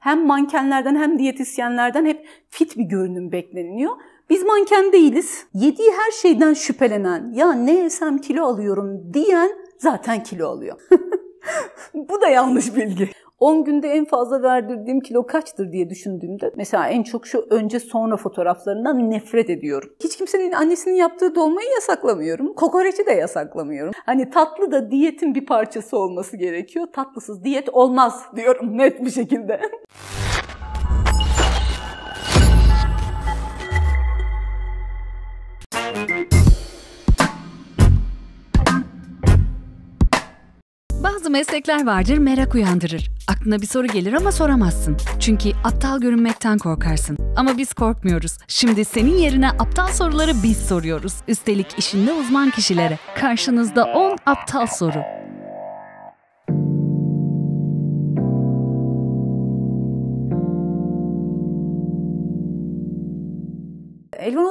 hem mankenlerden hem diyetisyenlerden hep fit bir görünüm bekleniliyor. Biz manken değiliz. Yediği her şeyden şüphelenen, ya ne yesem kilo alıyorum diyen zaten kilo alıyor. Bu da yanlış bilgi. 10 günde en fazla verdirdiğim kilo kaçtır diye düşündüğümde mesela en çok şu önce sonra fotoğraflarından nefret ediyorum. Hiç kimsenin annesinin yaptığı dolmayı yasaklamıyorum. Kokoreci de yasaklamıyorum. Hani tatlı da diyetin bir parçası olması gerekiyor. Tatlısız diyet olmaz diyorum net bir şekilde. Bazı meslekler vardır merak uyandırır Aklına bir soru gelir ama soramazsın. Çünkü aptal görünmekten korkarsın. Ama biz korkmuyoruz. Şimdi senin yerine aptal soruları biz soruyoruz. Üstelik işinde uzman kişilere. Karşınızda 10 aptal soru.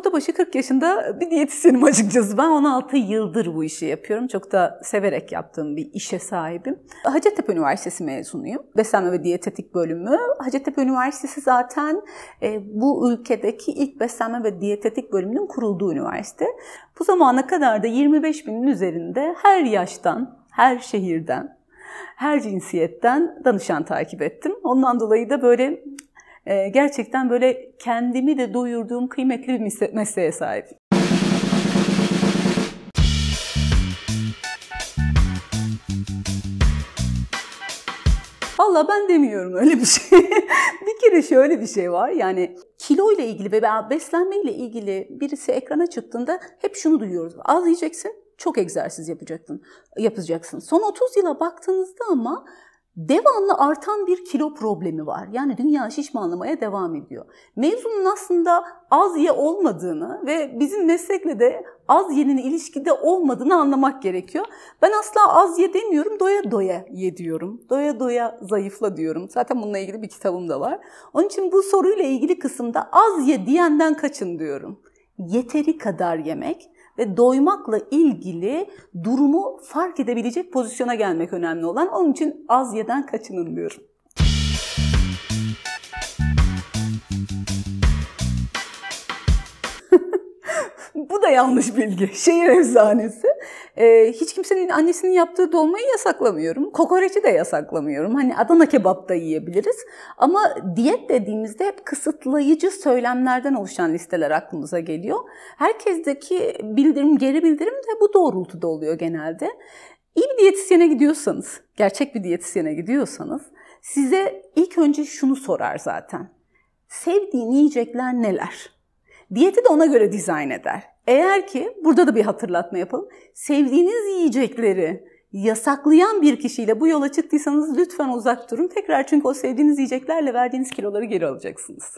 da başı 40 yaşında bir diyetisyenim açıkçası. Ben 16 yıldır bu işi yapıyorum. Çok da severek yaptığım bir işe sahibim. Hacettepe Üniversitesi mezunuyum. Beslenme ve diyetetik bölümü. Hacettepe Üniversitesi zaten e, bu ülkedeki ilk beslenme ve diyetetik bölümünün kurulduğu üniversite. Bu zamana kadar da 25 binin üzerinde her yaştan, her şehirden, her cinsiyetten danışan takip ettim. Ondan dolayı da böyle ee, gerçekten böyle kendimi de doyurduğum kıymetli bir mesleğe sahip. Valla ben demiyorum öyle bir şey. bir kere şöyle bir şey var. Yani kilo ile ilgili ve beslenme ile ilgili birisi ekrana çıktığında hep şunu duyuyoruz. Az yiyeceksin, çok egzersiz yapacaksın. Yapacaksın. Son 30 yıla baktığınızda ama devamlı artan bir kilo problemi var. Yani dünya şişmanlamaya devam ediyor. Mevzunun aslında az ye olmadığını ve bizim meslekle de az yenin ilişkide olmadığını anlamak gerekiyor. Ben asla az ye demiyorum, doya doya ye diyorum. Doya doya zayıfla diyorum. Zaten bununla ilgili bir kitabım da var. Onun için bu soruyla ilgili kısımda az ye diyenden kaçın diyorum. Yeteri kadar yemek ve doymakla ilgili durumu fark edebilecek pozisyona gelmek önemli olan. Onun için az yeden kaçının diyorum. Bu da yanlış bilgi. Şehir efsanesi. Ee, hiç kimsenin annesinin yaptığı dolmayı yasaklamıyorum. Kokoreci de yasaklamıyorum. Hani Adana kebap da yiyebiliriz. Ama diyet dediğimizde hep kısıtlayıcı söylemlerden oluşan listeler aklımıza geliyor. Herkesteki bildirim, geri bildirim de bu doğrultuda oluyor genelde. İyi bir diyetisyene gidiyorsanız, gerçek bir diyetisyene gidiyorsanız size ilk önce şunu sorar zaten. Sevdiğin yiyecekler neler? Diyeti de ona göre dizayn eder. Eğer ki, burada da bir hatırlatma yapalım. Sevdiğiniz yiyecekleri yasaklayan bir kişiyle bu yola çıktıysanız lütfen uzak durun. Tekrar çünkü o sevdiğiniz yiyeceklerle verdiğiniz kiloları geri alacaksınız.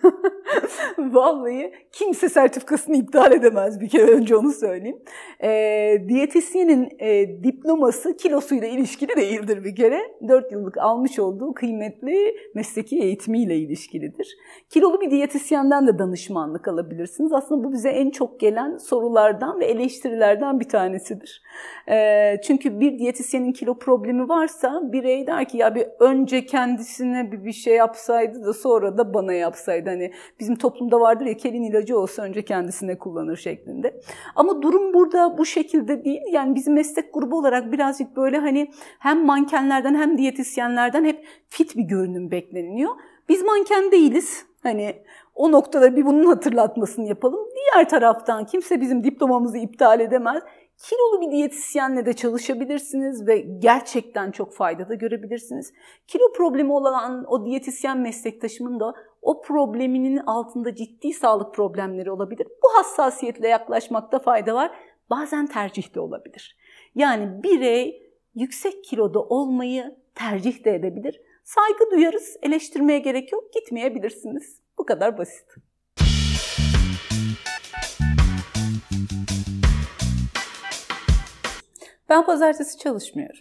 Vallahi kimse sertifikasını iptal edemez bir kere önce onu söyleyeyim. E, ee, diyetisyenin e, diploması kilosuyla ilişkili değildir bir kere. 4 yıllık almış olduğu kıymetli mesleki eğitimiyle ilişkilidir. Kilolu bir diyetisyenden de danışmanlık alabilirsiniz. Aslında bu bize en çok gelen sorulardan ve eleştirilerden bir tanesidir. E, çünkü bir diyetisyenin kilo problemi varsa birey der ki ya bir önce kendisine bir, bir şey yapsaydı da sonra da bana yapsaydı hani bizim toplumda vardır ya kelin ilacı olsa önce kendisine kullanır şeklinde. Ama durum burada bu şekilde değil. Yani bizim meslek grubu olarak birazcık böyle hani hem mankenlerden hem diyetisyenlerden hep fit bir görünüm bekleniyor. Biz manken değiliz. Hani o noktada bir bunun hatırlatmasını yapalım. Diğer taraftan kimse bizim diplomamızı iptal edemez. Kilolu bir diyetisyenle de çalışabilirsiniz ve gerçekten çok fayda da görebilirsiniz. Kilo problemi olan o diyetisyen meslektaşımın da o probleminin altında ciddi sağlık problemleri olabilir. Bu hassasiyetle yaklaşmakta fayda var. Bazen tercih de olabilir. Yani birey yüksek kiloda olmayı tercih de edebilir. Saygı duyarız, eleştirmeye gerek yok, gitmeyebilirsiniz. Bu kadar basit. Ben pazartesi çalışmıyorum.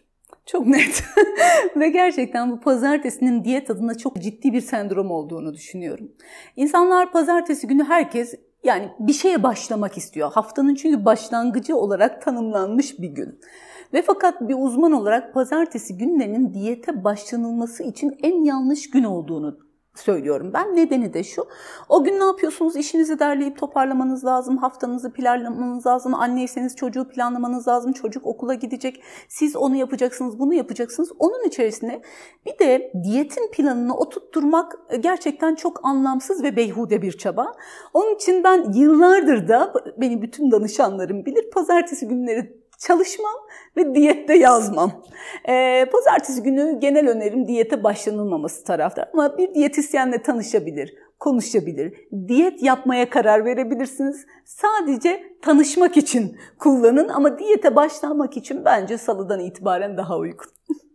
Çok net. Ve gerçekten bu pazartesinin diyet adına çok ciddi bir sendrom olduğunu düşünüyorum. İnsanlar pazartesi günü herkes yani bir şeye başlamak istiyor. Haftanın çünkü başlangıcı olarak tanımlanmış bir gün. Ve fakat bir uzman olarak pazartesi günlerinin diyete başlanılması için en yanlış gün olduğunu söylüyorum ben. Nedeni de şu. O gün ne yapıyorsunuz? İşinizi derleyip toparlamanız lazım. Haftanızı planlamanız lazım. Anneyseniz çocuğu planlamanız lazım. Çocuk okula gidecek. Siz onu yapacaksınız, bunu yapacaksınız. Onun içerisinde bir de diyetin planını oturtturmak gerçekten çok anlamsız ve beyhude bir çaba. Onun için ben yıllardır da beni bütün danışanlarım bilir. Pazartesi günleri çalışmam ve diyette yazmam. E, pazartesi günü genel önerim diyete başlanılmaması tarafta. ama bir diyetisyenle tanışabilir, konuşabilir. Diyet yapmaya karar verebilirsiniz. Sadece tanışmak için kullanın ama diyete başlamak için bence salıdan itibaren daha uygun.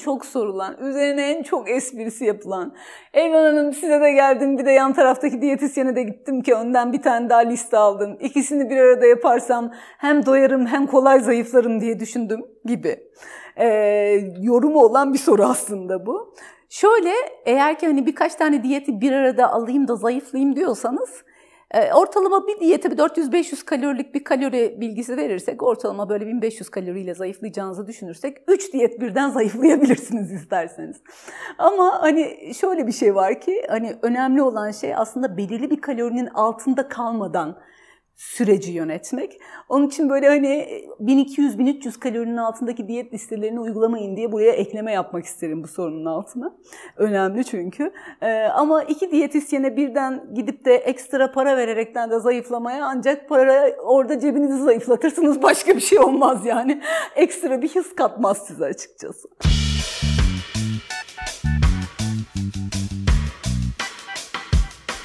çok sorulan, üzerine en çok esprisi yapılan. Elvan Hanım size de geldim bir de yan taraftaki diyetisyene de gittim ki önden bir tane daha liste aldım. İkisini bir arada yaparsam hem doyarım hem kolay zayıflarım diye düşündüm gibi. Ee, yorumu olan bir soru aslında bu. Şöyle eğer ki hani birkaç tane diyeti bir arada alayım da zayıflayayım diyorsanız ee, ortalama bir diyete 400-500 kalorilik bir kalori bilgisi verirsek, ortalama böyle 1500 kaloriyle zayıflayacağınızı düşünürsek 3 diyet birden zayıflayabilirsiniz isterseniz. Ama hani şöyle bir şey var ki hani önemli olan şey aslında belirli bir kalorinin altında kalmadan süreci yönetmek. Onun için böyle hani 1200-1300 kalorinin altındaki diyet listelerini uygulamayın diye buraya ekleme yapmak isterim bu sorunun altına. Önemli çünkü. Ee, ama iki diyetisyene birden gidip de ekstra para vererekten de zayıflamaya ancak para orada cebinizi zayıflatırsınız. Başka bir şey olmaz yani. ekstra bir his katmaz size açıkçası.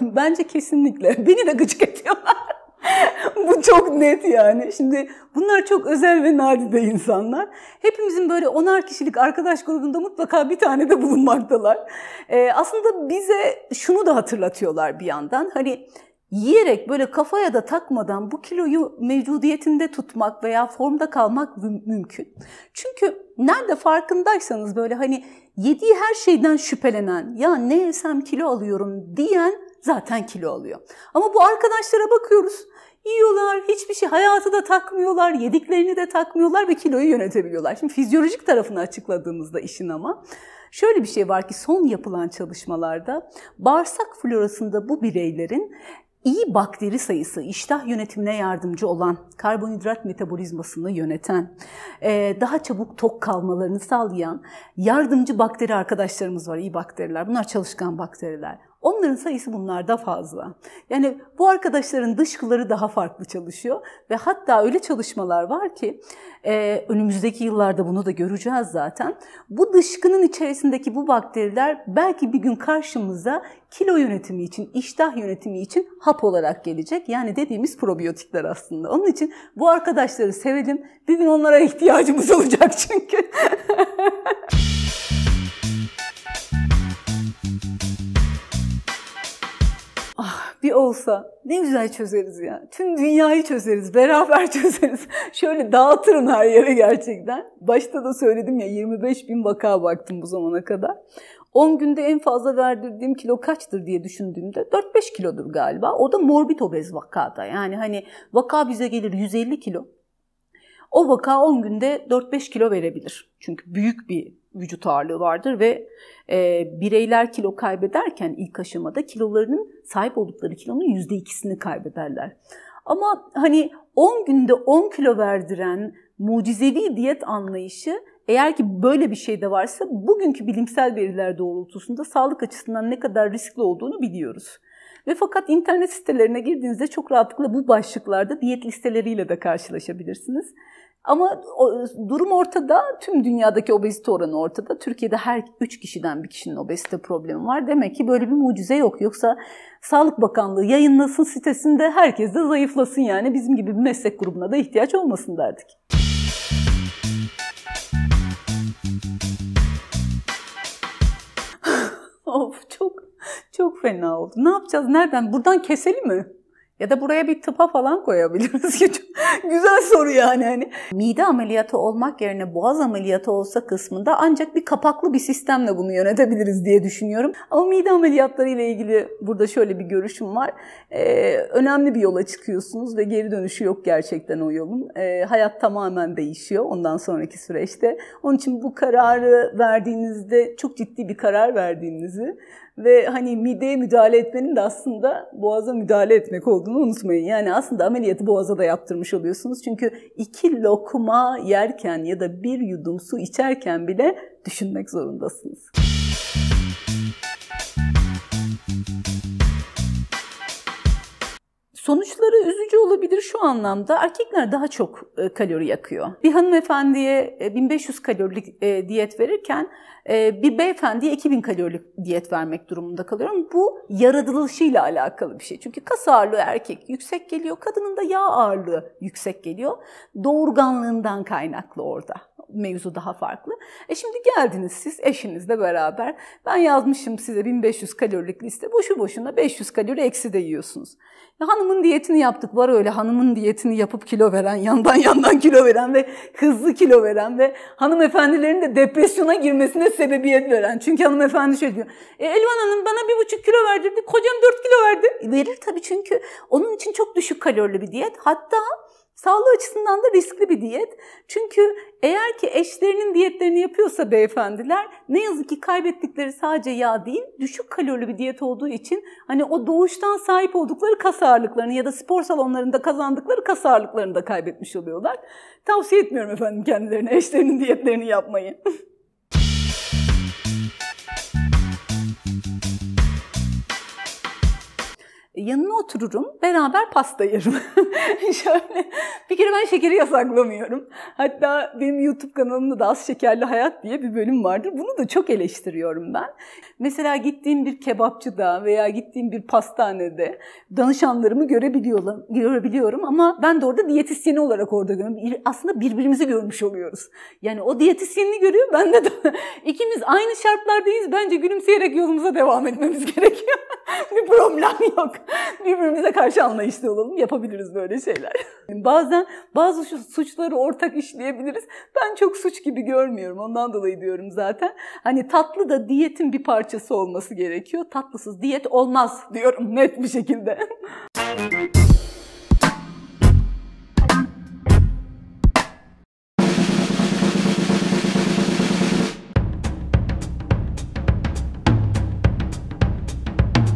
Bence kesinlikle. Beni de gıcık ediyorlar. Bu çok net yani. Şimdi bunlar çok özel ve nadide insanlar. Hepimizin böyle onar kişilik arkadaş grubunda mutlaka bir tane de bulunmaktalar. Ee, aslında bize şunu da hatırlatıyorlar bir yandan. Hani yiyerek böyle kafaya da takmadan bu kiloyu mevcudiyetinde tutmak veya formda kalmak mümkün. Çünkü nerede farkındaysanız böyle hani yediği her şeyden şüphelenen ya ne yesem kilo alıyorum diyen zaten kilo alıyor. Ama bu arkadaşlara bakıyoruz Yiyorlar, hiçbir şey hayatı da takmıyorlar, yediklerini de takmıyorlar ve kiloyu yönetebiliyorlar. Şimdi fizyolojik tarafını açıkladığımızda işin ama şöyle bir şey var ki son yapılan çalışmalarda bağırsak florasında bu bireylerin iyi bakteri sayısı, iştah yönetimine yardımcı olan, karbonhidrat metabolizmasını yöneten, e, daha çabuk tok kalmalarını sağlayan yardımcı bakteri arkadaşlarımız var, iyi bakteriler. Bunlar çalışkan bakteriler. Onların sayısı bunlarda fazla. Yani bu arkadaşların dışkıları daha farklı çalışıyor ve hatta öyle çalışmalar var ki e, önümüzdeki yıllarda bunu da göreceğiz zaten. Bu dışkının içerisindeki bu bakteriler belki bir gün karşımıza kilo yönetimi için, iştah yönetimi için hap olarak gelecek. Yani dediğimiz probiyotikler aslında. Onun için bu arkadaşları sevelim. Bir gün onlara ihtiyacımız olacak çünkü. olsa ne güzel çözeriz ya. Tüm dünyayı çözeriz, beraber çözeriz. Şöyle dağıtırım her yere gerçekten. Başta da söyledim ya 25 bin vaka baktım bu zamana kadar. 10 günde en fazla verdirdiğim kilo kaçtır diye düşündüğümde 4-5 kilodur galiba. O da morbid obez vakada. Yani hani vaka bize gelir 150 kilo. O vaka 10 günde 4-5 kilo verebilir. Çünkü büyük bir vücut ağırlığı vardır ve e, bireyler kilo kaybederken ilk aşamada kilolarının sahip oldukları kilonun yüzde ikisini kaybederler. Ama hani 10 günde 10 kilo verdiren mucizevi diyet anlayışı eğer ki böyle bir şey de varsa bugünkü bilimsel veriler doğrultusunda sağlık açısından ne kadar riskli olduğunu biliyoruz. Ve fakat internet sitelerine girdiğinizde çok rahatlıkla bu başlıklarda diyet listeleriyle de karşılaşabilirsiniz. Ama durum ortada, tüm dünyadaki obezite oranı ortada. Türkiye'de her üç kişiden bir kişinin obezite problemi var. Demek ki böyle bir mucize yok. Yoksa Sağlık Bakanlığı yayınlasın sitesinde herkes de zayıflasın yani bizim gibi bir meslek grubuna da ihtiyaç olmasın derdik. of çok çok fena oldu. Ne yapacağız? Nereden? Buradan keselim mi? Ya da buraya bir tıpa falan koyabiliriz. ki Güzel soru yani. Hani. Mide ameliyatı olmak yerine boğaz ameliyatı olsa kısmında ancak bir kapaklı bir sistemle bunu yönetebiliriz diye düşünüyorum. Ama mide ameliyatları ile ilgili burada şöyle bir görüşüm var. Ee, önemli bir yola çıkıyorsunuz ve geri dönüşü yok gerçekten o yolun. Ee, hayat tamamen değişiyor ondan sonraki süreçte. Onun için bu kararı verdiğinizde çok ciddi bir karar verdiğinizi ve hani mideye müdahale etmenin de aslında boğaza müdahale etmek olduğunu olduğunu unutmayın. Yani aslında ameliyatı boğaza da yaptırmış oluyorsunuz. Çünkü iki lokma yerken ya da bir yudum su içerken bile düşünmek zorundasınız. Sonuçları üzücü olabilir şu anlamda. Erkekler daha çok e, kalori yakıyor. Bir hanımefendiye 1500 e, kalorilik e, diyet verirken bir beyefendiye 2000 kalorilik diyet vermek durumunda kalıyorum. Bu yaratılışıyla alakalı bir şey. Çünkü kas ağırlığı erkek yüksek geliyor, kadının da yağ ağırlığı yüksek geliyor. Doğurganlığından kaynaklı orada mevzu daha farklı. E şimdi geldiniz siz eşinizle beraber. Ben yazmışım size 1500 kalorilik liste. Boşu boşuna 500 kalori eksi de yiyorsunuz. Ya hanımın diyetini yaptık. Var öyle hanımın diyetini yapıp kilo veren, yandan yandan kilo veren ve hızlı kilo veren ve hanımefendilerin de depresyona girmesine sebebiyet veren. Çünkü hanımefendi şey diyor. E, Elvan Hanım bana bir buçuk kilo verdirdi. Kocam dört kilo verdi. E verir tabii çünkü onun için çok düşük kalorili bir diyet. Hatta Sağlığı açısından da riskli bir diyet. Çünkü eğer ki eşlerinin diyetlerini yapıyorsa beyefendiler ne yazık ki kaybettikleri sadece yağ değil, düşük kalorili bir diyet olduğu için hani o doğuştan sahip oldukları kas ağırlıklarını ya da spor salonlarında kazandıkları kas ağırlıklarını da kaybetmiş oluyorlar. Tavsiye etmiyorum efendim kendilerine eşlerinin diyetlerini yapmayı. yanına otururum, beraber pasta yerim. Şöyle, bir kere ben şekeri yasaklamıyorum. Hatta benim YouTube kanalımda da Az Şekerli Hayat diye bir bölüm vardır. Bunu da çok eleştiriyorum ben. Mesela gittiğim bir kebapçıda veya gittiğim bir pastanede danışanlarımı görebiliyorum, görebiliyorum ama ben de orada diyetisyeni olarak orada görüyorum. Aslında birbirimizi görmüş oluyoruz. Yani o diyetisyenini görüyor, ben de, de. ikimiz aynı şartlardayız. Bence gülümseyerek yolumuza devam etmemiz gerekiyor. bir problem yok. Birbirimize karşı anlayışlı olalım. Yapabiliriz böyle şeyler. Bazen bazı şu suçları ortak işleyebiliriz. Ben çok suç gibi görmüyorum. Ondan dolayı diyorum zaten. Hani tatlı da diyetin bir parçası olması gerekiyor. Tatlısız diyet olmaz diyorum net bir şekilde.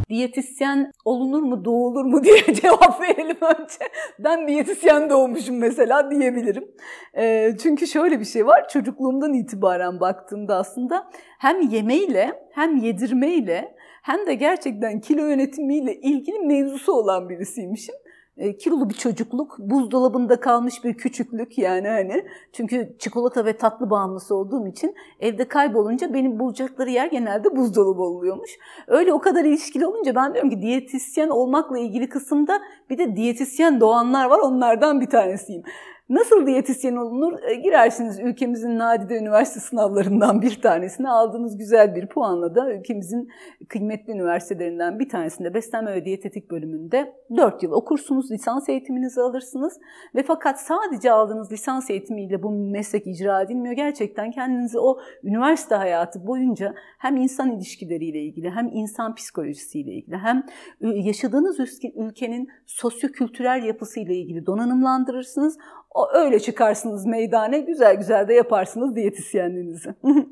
diyetisyen olunur mu doğulur mu diye cevap verelim önce. Ben diyetisyen doğmuşum mesela diyebilirim. E, çünkü şöyle bir şey var çocukluğumdan itibaren baktığımda aslında hem yemeyle hem yedirmeyle hem de gerçekten kilo yönetimiyle ilgili mevzusu olan birisiymişim. E, kilolu bir çocukluk, buzdolabında kalmış bir küçüklük yani hani. Çünkü çikolata ve tatlı bağımlısı olduğum için evde kaybolunca benim bulacakları yer genelde buzdolabı oluyormuş. Öyle o kadar ilişkili olunca ben diyorum ki diyetisyen olmakla ilgili kısımda bir de diyetisyen doğanlar var onlardan bir tanesiyim. Nasıl diyetisyen olunur? E, girersiniz ülkemizin nadide üniversite sınavlarından bir tanesine aldığınız güzel bir puanla da ülkemizin kıymetli üniversitelerinden bir tanesinde beslenme ve diyetetik bölümünde 4 yıl okursunuz, lisans eğitiminizi alırsınız ve fakat sadece aldığınız lisans eğitimiyle bu meslek icra edilmiyor. Gerçekten kendinizi o üniversite hayatı boyunca hem insan ilişkileriyle ilgili hem insan psikolojisiyle ilgili hem e, yaşadığınız ülkenin sosyokültürel yapısıyla ilgili donanımlandırırsınız. O öyle çıkarsınız meydane, güzel güzel de yaparsınız diyetisyenliğinizi.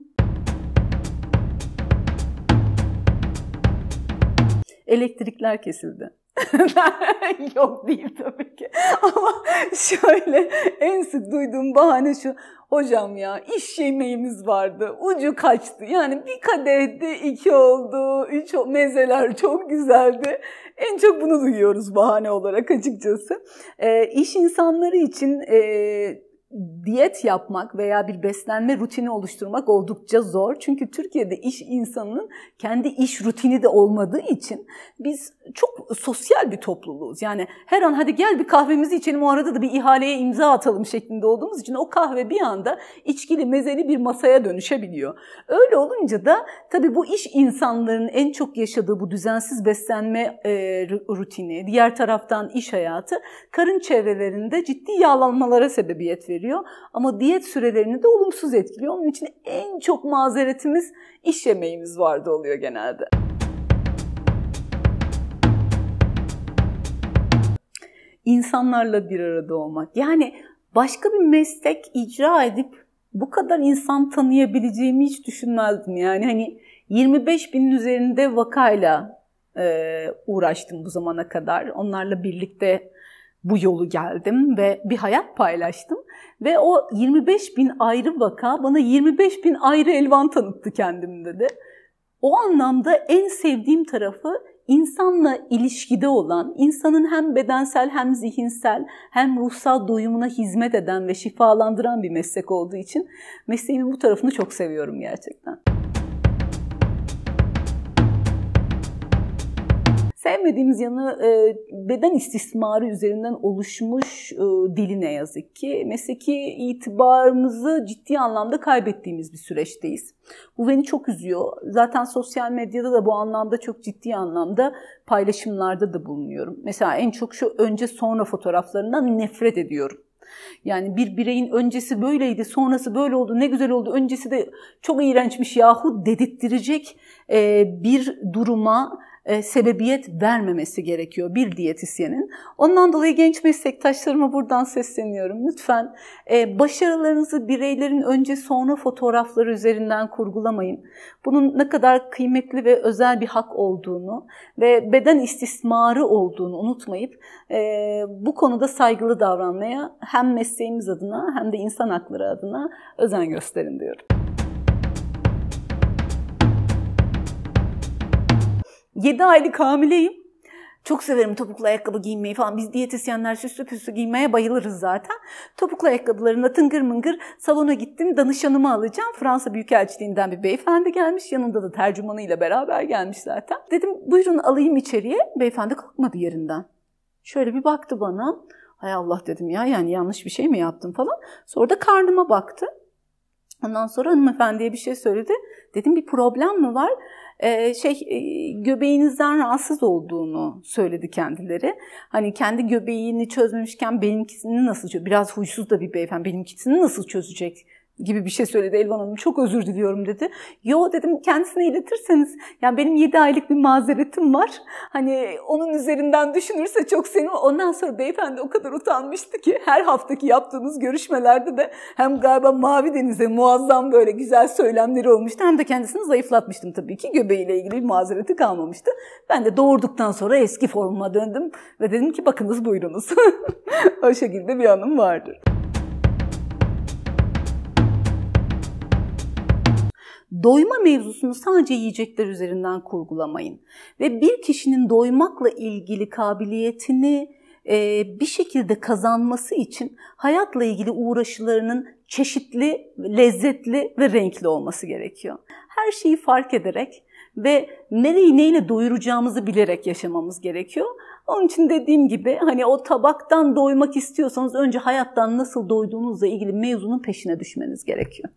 Elektrikler kesildi. Yok değil tabii ki. Ama şöyle en sık duyduğum bahane şu. Hocam ya iş yemeğimiz vardı. Ucu kaçtı. Yani bir kadehti, iki oldu, üç Mezeler çok güzeldi. En çok bunu duyuyoruz bahane olarak açıkçası. E, iş insanları için e, diyet yapmak veya bir beslenme rutini oluşturmak oldukça zor. Çünkü Türkiye'de iş insanının kendi iş rutini de olmadığı için biz çok sosyal bir topluluğuz. Yani her an hadi gel bir kahvemizi içelim o arada da bir ihaleye imza atalım şeklinde olduğumuz için o kahve bir anda içkili mezeli bir masaya dönüşebiliyor. Öyle olunca da tabii bu iş insanların en çok yaşadığı bu düzensiz beslenme e, rutini, diğer taraftan iş hayatı karın çevrelerinde ciddi yağlanmalara sebebiyet veriyor veriyor. Ama diyet sürelerini de olumsuz etkiliyor. Onun için en çok mazeretimiz iş yemeğimiz vardı oluyor genelde. İnsanlarla bir arada olmak. Yani başka bir meslek icra edip bu kadar insan tanıyabileceğimi hiç düşünmezdim. Yani hani 25 binin üzerinde vakayla e, uğraştım bu zamana kadar. Onlarla birlikte bu yolu geldim ve bir hayat paylaştım. Ve o 25 bin ayrı vaka bana 25 bin ayrı elvan tanıttı kendimde de. O anlamda en sevdiğim tarafı insanla ilişkide olan, insanın hem bedensel hem zihinsel hem ruhsal doyumuna hizmet eden ve şifalandıran bir meslek olduğu için mesleğimin bu tarafını çok seviyorum gerçekten. sevmediğimiz yanı e, beden istismarı üzerinden oluşmuş e, dili ne yazık ki. Mesleki itibarımızı ciddi anlamda kaybettiğimiz bir süreçteyiz. Bu beni çok üzüyor. Zaten sosyal medyada da bu anlamda çok ciddi anlamda paylaşımlarda da bulunuyorum. Mesela en çok şu önce sonra fotoğraflarından nefret ediyorum. Yani bir bireyin öncesi böyleydi, sonrası böyle oldu, ne güzel oldu, öncesi de çok iğrençmiş yahu dedirttirecek e, bir duruma e, sebebiyet vermemesi gerekiyor bir diyetisyenin. Ondan dolayı genç meslektaşlarıma buradan sesleniyorum. Lütfen e, başarılarınızı bireylerin önce sonra fotoğrafları üzerinden kurgulamayın. Bunun ne kadar kıymetli ve özel bir hak olduğunu ve beden istismarı olduğunu unutmayıp e, bu konuda saygılı davranmaya hem mesleğimiz adına hem de insan hakları adına özen gösterin diyorum. 7 aylık hamileyim. Çok severim topuklu ayakkabı giymeyi falan. Biz diyetisyenler süslü püslü giymeye bayılırız zaten. Topuklu ayakkabılarımla tıngır mıngır salona gittim. Danışanımı alacağım. Fransa Büyükelçiliğinden bir beyefendi gelmiş. Yanında da tercümanıyla beraber gelmiş zaten. Dedim buyurun alayım içeriye. Beyefendi kalkmadı yerinden. Şöyle bir baktı bana. Hay Allah dedim ya yani yanlış bir şey mi yaptım falan. Sonra da karnıma baktı. Ondan sonra hanımefendiye bir şey söyledi. Dedim bir problem mi var? Ee, şey e, göbeğinizden rahatsız olduğunu söyledi kendileri. Hani kendi göbeğini çözmemişken benimkisini nasıl çözecek? Biraz huysuz da bir beyefendi benimkisini nasıl çözecek? gibi bir şey söyledi Elvan Hanım. Çok özür diliyorum dedi. Yo dedim kendisine iletirseniz yani benim 7 aylık bir mazeretim var. Hani onun üzerinden düşünürse çok senin. Ondan sonra beyefendi o kadar utanmıştı ki her haftaki yaptığımız görüşmelerde de hem galiba Mavi Deniz'e muazzam böyle güzel söylemleri olmuştu. Hem de kendisini zayıflatmıştım tabii ki. Göbeğiyle ilgili bir mazereti kalmamıştı. Ben de doğurduktan sonra eski formuma döndüm ve dedim ki bakınız buyurunuz. o şekilde bir anım vardır. doyma mevzusunu sadece yiyecekler üzerinden kurgulamayın. Ve bir kişinin doymakla ilgili kabiliyetini e, bir şekilde kazanması için hayatla ilgili uğraşılarının çeşitli, lezzetli ve renkli olması gerekiyor. Her şeyi fark ederek ve nereyi neyle doyuracağımızı bilerek yaşamamız gerekiyor. Onun için dediğim gibi hani o tabaktan doymak istiyorsanız önce hayattan nasıl doyduğunuzla ilgili mevzunun peşine düşmeniz gerekiyor.